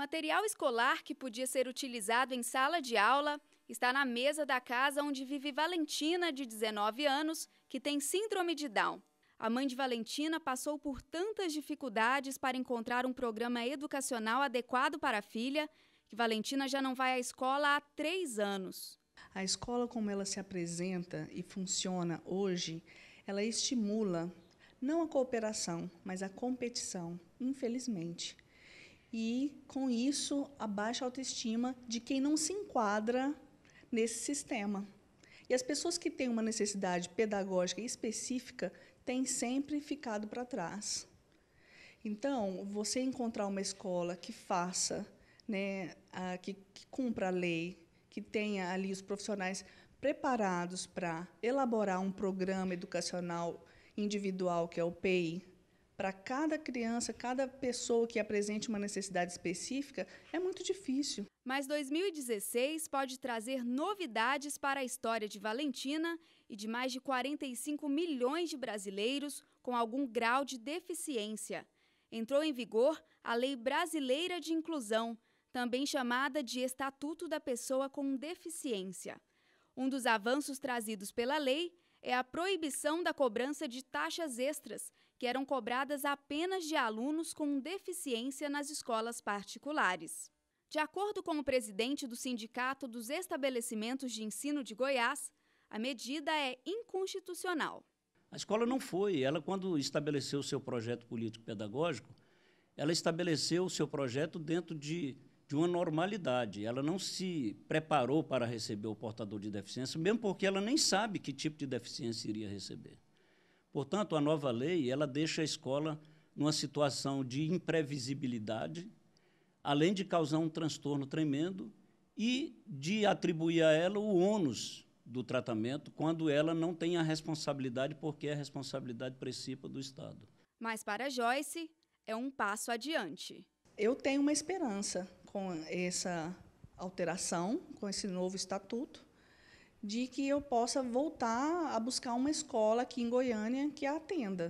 material escolar que podia ser utilizado em sala de aula está na mesa da casa onde vive Valentina, de 19 anos, que tem síndrome de Down. A mãe de Valentina passou por tantas dificuldades para encontrar um programa educacional adequado para a filha que Valentina já não vai à escola há três anos. A escola, como ela se apresenta e funciona hoje, ela estimula não a cooperação, mas a competição, infelizmente e, com isso, a baixa autoestima de quem não se enquadra nesse sistema. E as pessoas que têm uma necessidade pedagógica específica têm sempre ficado para trás. Então, você encontrar uma escola que faça, né, a, que, que cumpra a lei, que tenha ali os profissionais preparados para elaborar um programa educacional individual, que é o PEI, para cada criança, cada pessoa que apresente uma necessidade específica, é muito difícil. Mas 2016 pode trazer novidades para a história de Valentina e de mais de 45 milhões de brasileiros com algum grau de deficiência. Entrou em vigor a Lei Brasileira de Inclusão, também chamada de Estatuto da Pessoa com Deficiência. Um dos avanços trazidos pela lei é a proibição da cobrança de taxas extras, que eram cobradas apenas de alunos com deficiência nas escolas particulares. De acordo com o presidente do Sindicato dos Estabelecimentos de Ensino de Goiás, a medida é inconstitucional. A escola não foi. Ela, quando estabeleceu o seu projeto político-pedagógico, ela estabeleceu o seu projeto dentro de de uma normalidade. Ela não se preparou para receber o portador de deficiência, mesmo porque ela nem sabe que tipo de deficiência iria receber. Portanto, a nova lei ela deixa a escola numa situação de imprevisibilidade, além de causar um transtorno tremendo e de atribuir a ela o ônus do tratamento quando ela não tem a responsabilidade, porque é a responsabilidade principal do Estado. Mas para Joyce, é um passo adiante. Eu tenho uma esperança com essa alteração, com esse novo estatuto, de que eu possa voltar a buscar uma escola aqui em Goiânia que a atenda.